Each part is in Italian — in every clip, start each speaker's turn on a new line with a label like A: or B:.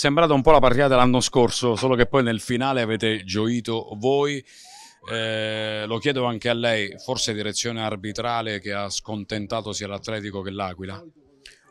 A: sembrata un po' la partita dell'anno scorso, solo che poi nel finale avete gioito voi. Eh, lo chiedo anche a lei, forse direzione arbitrale che ha scontentato sia l'Atletico che l'Aquila?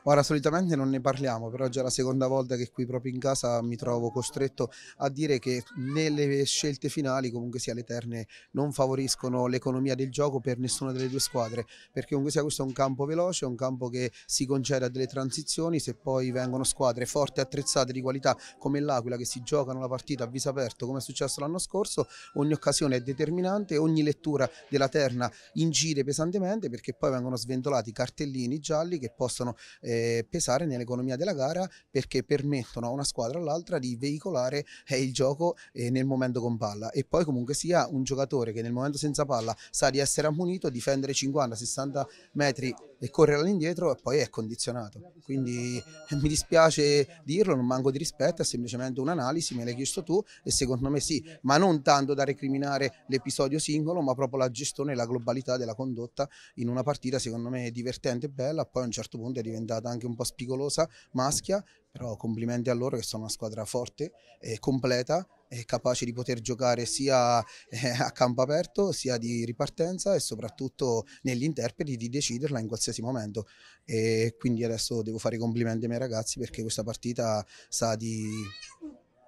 B: Ora solitamente non ne parliamo, però è già la seconda volta che qui proprio in casa mi trovo costretto a dire che nelle scelte finali comunque sia le terne non favoriscono l'economia del gioco per nessuna delle due squadre, perché comunque sia questo è un campo veloce, un campo che si concede a delle transizioni, se poi vengono squadre forti, attrezzate, di qualità come l'Aquila che si giocano la partita a viso aperto come è successo l'anno scorso, ogni occasione è determinante, ogni lettura della terna incide pesantemente perché poi vengono sventolati cartellini gialli che possono... Eh, eh, pesare nell'economia della gara perché permettono a una squadra o all'altra di veicolare eh, il gioco eh, nel momento con palla e poi comunque sia un giocatore che nel momento senza palla sa di essere ammunito, difendere 50-60 metri e correre all'indietro e poi è condizionato. Quindi eh, mi dispiace dirlo, non manco di rispetto, è semplicemente un'analisi, me l'hai chiesto tu e secondo me sì, ma non tanto da recriminare l'episodio singolo, ma proprio la gestione e la globalità della condotta in una partita secondo me divertente e bella, poi a un certo punto è diventata anche un po' spigolosa, maschia, però complimenti a loro che sono una squadra forte e completa è capace di poter giocare sia eh, a campo aperto sia di ripartenza e soprattutto negli interpreti di deciderla in qualsiasi momento e quindi adesso devo fare i complimenti ai miei ragazzi perché questa partita sa di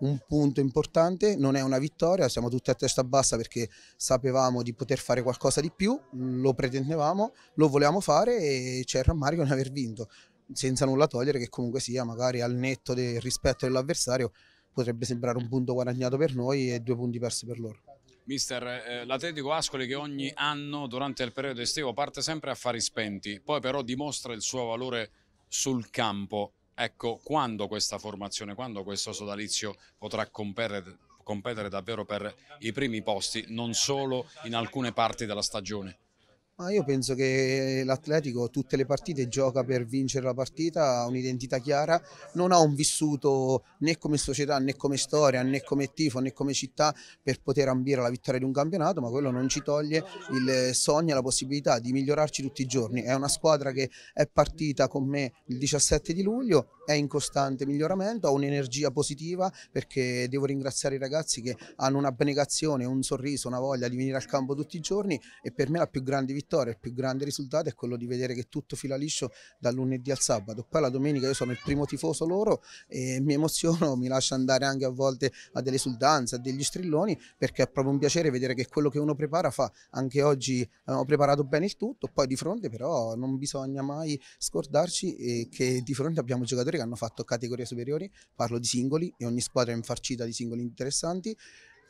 B: un punto importante, non è una vittoria, siamo tutti a testa bassa perché sapevamo di poter fare qualcosa di più, lo pretendevamo, lo volevamo fare e c'è il rammarico di aver vinto, senza nulla togliere che comunque sia magari al netto del rispetto dell'avversario potrebbe sembrare un punto guadagnato per noi e due punti persi per loro.
A: Mister, eh, l'Atletico Ascoli che ogni anno durante il periodo estivo parte sempre a fari spenti, poi però dimostra il suo valore sul campo. Ecco, quando questa formazione, quando questo sodalizio potrà competere, competere davvero per i primi posti, non solo in alcune parti della stagione?
B: Ma io penso che l'Atletico tutte le partite gioca per vincere la partita, ha un'identità chiara, non ha un vissuto né come società né come storia né come tifo né come città per poter ambire la vittoria di un campionato, ma quello non ci toglie il sogno e la possibilità di migliorarci tutti i giorni. È una squadra che è partita con me il 17 di luglio, è in costante miglioramento, ha un'energia positiva perché devo ringraziare i ragazzi che hanno un'abnegazione, un sorriso, una voglia di venire al campo tutti i giorni e per me la più grande vittoria settore il più grande risultato è quello di vedere che tutto fila liscio dal lunedì al sabato. Poi la domenica io sono il primo tifoso loro e mi emoziono, mi lascio andare anche a volte a delle esultanze, a degli strilloni, perché è proprio un piacere vedere che quello che uno prepara fa. Anche oggi abbiamo eh, preparato bene il tutto, poi di fronte però non bisogna mai scordarci eh, che di fronte abbiamo giocatori che hanno fatto categorie superiori, parlo di singoli e ogni squadra è infarcita di singoli interessanti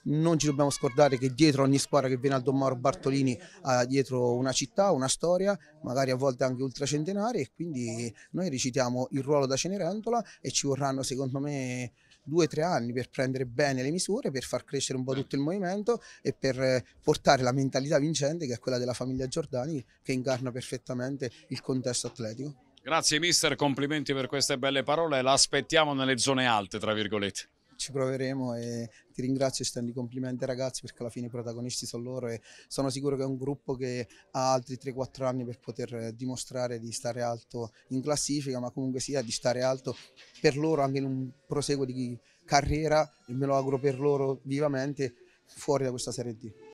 B: non ci dobbiamo scordare che dietro ogni squadra che viene al Don Mauro Bartolini ha dietro una città, una storia, magari a volte anche ultracentenaria e quindi noi recitiamo il ruolo da Cenerentola e ci vorranno secondo me due o tre anni per prendere bene le misure, per far crescere un po' tutto il movimento e per portare la mentalità vincente che è quella della famiglia Giordani che incarna perfettamente il contesto atletico.
A: Grazie mister, complimenti per queste belle parole, la aspettiamo nelle zone alte tra virgolette
B: ci proveremo e ti ringrazio, e tendo i complimenti ai ragazzi perché alla fine i protagonisti sono loro e sono sicuro che è un gruppo che ha altri 3-4 anni per poter dimostrare di stare alto in classifica, ma comunque sia di stare alto per loro anche in un proseguo di carriera e me lo auguro per loro vivamente fuori da questa Serie D.